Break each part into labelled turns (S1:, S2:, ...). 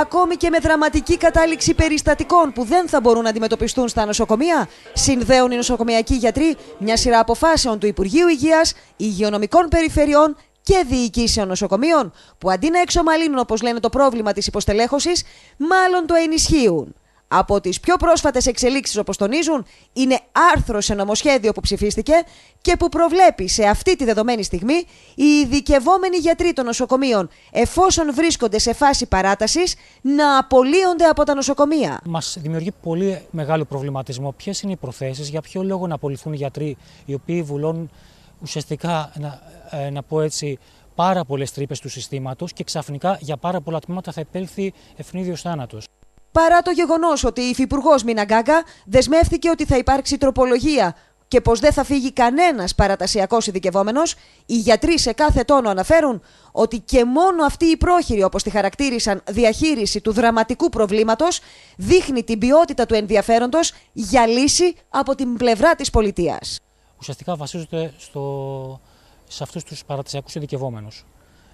S1: ακόμη και με δραματική κατάληξη περιστατικών που δεν θα μπορούν να αντιμετωπιστούν στα νοσοκομεία, συνδέουν οι νοσοκομιακοί γιατροί μια σειρά αποφάσεων του Υπουργείου Υγείας, Υγειονομικών Περιφερειών και διοικήσεων νοσοκομείων, που αντί να εξομαλύνουν όπως λένε το πρόβλημα της υποστελέχωσης, μάλλον το ενισχύουν. Από τις πιο πρόσφατες εξελίξεις, όπως τονίζουν, είναι άρθρο σε νομοσχέδιο που ψηφίστηκε και που προβλέπει σε αυτή τη δεδομένη στιγμή οι ειδικευόμενοι γιατροί των νοσοκομείων, εφόσον βρίσκονται σε φάση παράτασης, να απολύονται από τα νοσοκομεία.
S2: Μας δημιουργεί πολύ μεγάλο προβληματισμό. Ποιες είναι οι προθέσεις, για ποιο λόγο να απολυθούν οι γιατροί οι οποίοι βουλώνουν ουσιαστικά, να, ε, να πω έτσι, πάρα πολλές τρύπες του συστήματος και ξαφνικά για πάρα πολλά τμήματα θα επέλθει ευνίδιος θάνατος
S1: παρά το γεγονός ότι η Υφυπουργός Μιναγκάγκα δεσμεύθηκε ότι θα υπάρξει τροπολογία και πως δεν θα φύγει κανένας παρατασιακός ειδικευόμενος, οι γιατροί σε κάθε τόνο αναφέρουν ότι και μόνο αυτή η πρόχειρη, όπως τη χαρακτήρισαν, διαχείριση του δραματικού προβλήματος δείχνει την ποιότητα του ενδιαφέροντος για λύση από την πλευρά της πολιτείας.
S2: Ουσιαστικά βασίζονται στο... σε αυτούς τους παρατασιακούς ειδικευόμενους.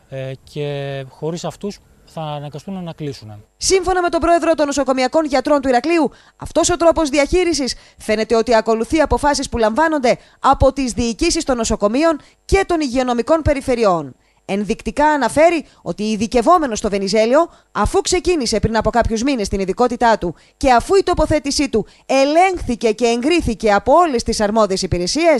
S2: Ε, και χωρίς αυτούς θα αναγκαστούν να
S1: κλείσουν. Σύμφωνα με τον πρόεδρο των νοσοκομιακών γιατρών του Ηρακλείου, αυτός ο τρόπος διαχείρισης φαίνεται ότι ακολουθεί αποφάσεις που λαμβάνονται από τις διοικήσεις των νοσοκομείων και των υγειονομικών περιφερειών. Ενδεικτικά αναφέρει ότι ειδικευόμενος στο Βενιζέλιο, αφού ξεκίνησε πριν από κάποιους μήνες την ειδικότητά του και αφού η τοποθέτησή του ελέγχθηκε και εγκρίθηκε από όλες τις αρμόδιες υπηρεσίες,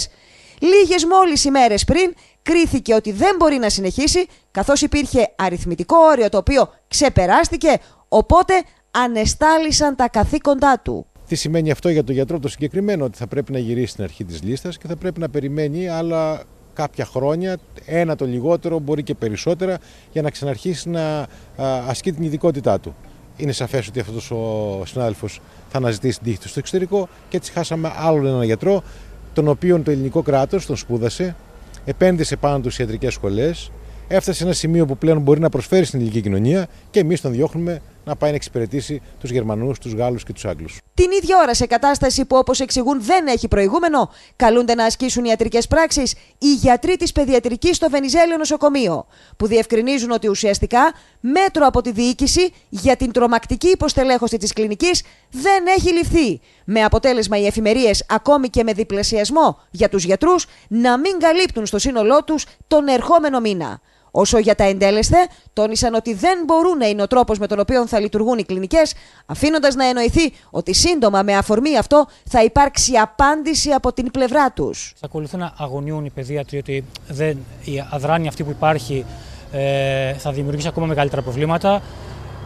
S1: Λίγες μόλις ημέρες πριν κρίθηκε ότι δεν μπορεί να συνεχίσει, καθώς υπήρχε αριθμητικό όριο το οποίο ξεπεράστηκε, οπότε ανεστάλησαν τα καθήκοντά του. Τι σημαίνει αυτό για τον γιατρό το
S3: συγκεκριμένο, ότι θα πρέπει να γυρίσει στην αρχή της λίστας και θα πρέπει να περιμένει άλλα κάποια χρόνια, ένα το λιγότερο, μπορεί και περισσότερα, για να ξαναρχίσει να ασκεί την ειδικότητά του. Είναι σαφές ότι αυτός ο συνάδελφος θα αναζητήσει την τύχη του στο εξωτερικό και έτσι χάσαμε άλλον έναν γιατρό τον οποίο το ελληνικό κράτος τον σπούδασε, επένδυσε πάνω τους σε ιατρικές σχολές, έφτασε σε ένα σημείο που πλέον μπορεί να προσφέρει στην ελληνική κοινωνία και εμείς τον διώχνουμε να πάει να εξυπηρετήσει τους Γερμανούς, τους Γάλλους και τους Άγγλους.
S1: Την ίδια ώρα, σε κατάσταση που όπως εξηγούν δεν έχει προηγούμενο, καλούνται να ασκήσουν ιατρικές πράξεις οι γιατροί της παιδιατρικής στο Βενιζέλιο Νοσοκομείο, που διευκρινίζουν ότι ουσιαστικά μέτρο από τη διοίκηση για την τρομακτική υποστελέχωση της κλινικής δεν έχει ληφθεί. Με αποτέλεσμα οι εφημερίες, ακόμη και με διπλασιασμό για τους γιατρούς, να μην καλύπτουν στο σύνολό τους τον ερχόμενο μήνα. Όσο για τα εντέλεσθε, τόνισαν ότι δεν μπορούν να είναι ο τρόπος με τον οποίο θα λειτουργούν οι κλινικές, αφήνοντας να εννοηθεί ότι σύντομα με αφορμή αυτό θα υπάρξει απάντηση από την πλευρά τους. Θα
S2: ακολουθούν να αγωνιούν οι παιδίατροι ότι δεν, η αδράνεια αυτή που υπάρχει ε, θα δημιουργήσει ακόμα μεγαλύτερα προβλήματα.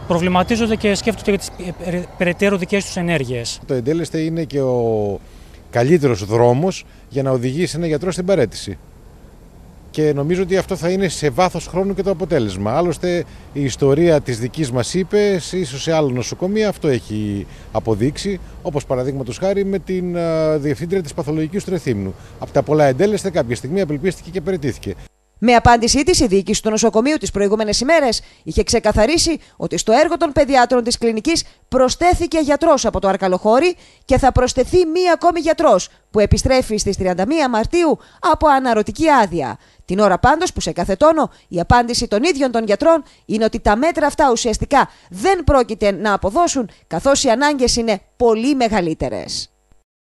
S2: Προβληματίζονται και σκέφτονται για τις ε, ε, περαιτέρω δικές τους ενέργειες.
S3: Το εντέλεσθε είναι και ο καλύτερος δρόμος για να οδηγήσει ένα γιατρό στην παρέτηση και νομίζω ότι αυτό θα είναι σε βάθος χρόνου και το αποτέλεσμα. Άλλωστε η ιστορία της δικής μας είπε, ίσως σε άλλο νοσοκομείο, αυτό έχει αποδείξει, όπως παραδείγματος χάρη με την διευθύντρια της παθολογικής του Από τα πολλά εντέλεστε κάποια στιγμή απελπίστηκε και περαιτήθηκε.
S1: Με απάντησή της, η διοίκηση του νοσοκομείου τις προηγούμενες ημέρες είχε ξεκαθαρίσει ότι στο έργο των παιδιάτρων της κλινικής προσθέθηκε γιατρός από το Αρκαλοχώρι και θα προσθεθεί μία ακόμη γιατρός που επιστρέφει στις 31 Μαρτίου από αναρωτική άδεια. Την ώρα πάντως που σε κάθε τόνο η απάντηση των ίδιων των γιατρών είναι ότι τα μέτρα αυτά ουσιαστικά δεν πρόκειται να αποδώσουν καθώς οι ανάγκες είναι πολύ μεγαλύτερες.